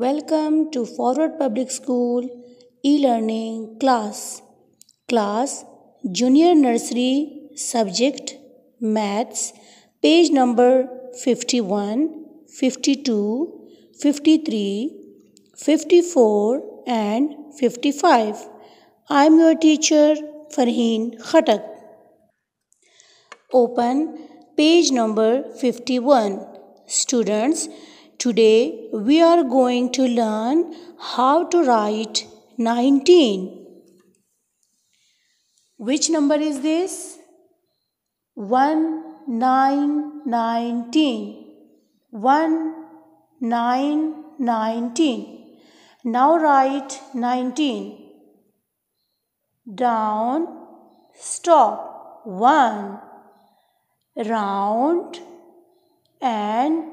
Welcome to Forward Public School e-learning class. Class Junior Nursery Subject Maths page number 51, 52, 53, 54 and 55. I am your teacher Farheen Khatak. Open page number 51. Students Today we are going to learn how to write 19. Which number is this? 1, 9, 19. 1, 9, 19. Now write 19. Down, stop. 1. Round and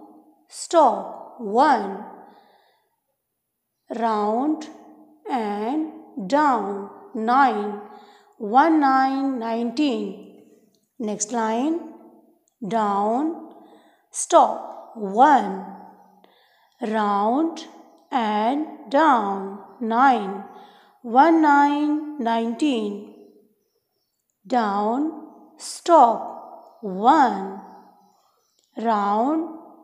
stop. 1. Round and down. 9. 1, 9, 19. Next line. Down. Stop. 1. Round and down. 9. 1, 9, 19. Down. Stop. 1. Round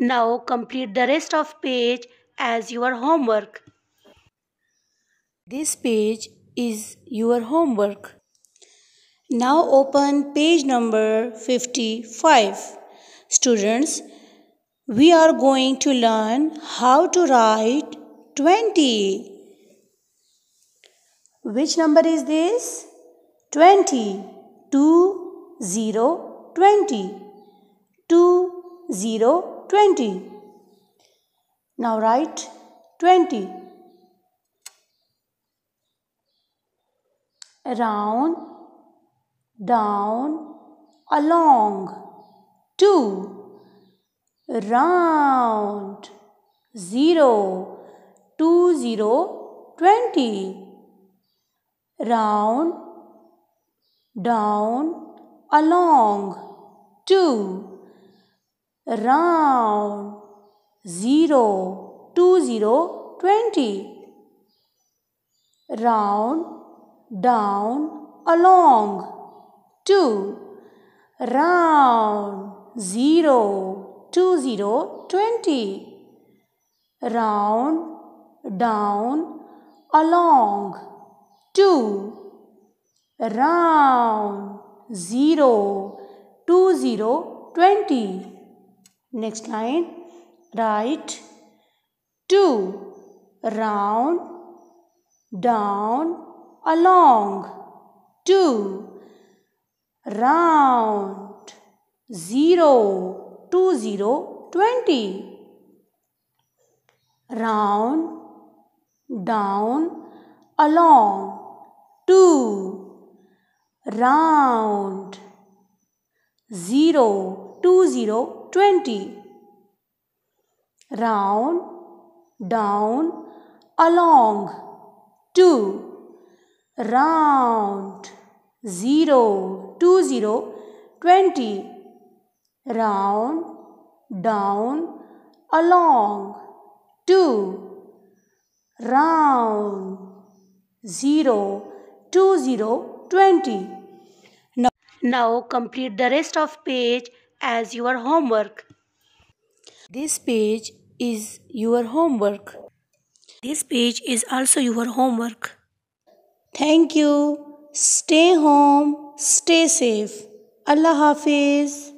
Now complete the rest of page as your homework. This page is your homework. Now open page number 55. Students, we are going to learn how to write 20. Which number is this? 20. 2, 0, 20. 2, 0, 20. Now write 20. Round, down, along. 2. Round. 0. 2, 0, 20. Round, down, along. 2 round 0 2 0 20 round down along 2 round 0 2 0 20 round down along 2 round 0 2 0 20 Next line. Right. Two. Round. Down. Along. Two. Round. zero two zero twenty. Round. Down. Along. Two. Round. zero two zero. 20. Round, down, along, 2. Round, 0, 2, 0, 20. Round, down, along, 2. Round, 0, 2, 0, 20. Now, now complete the rest of page as your homework. This page is your homework. This page is also your homework. Thank you. Stay home. Stay safe. Allah Hafiz.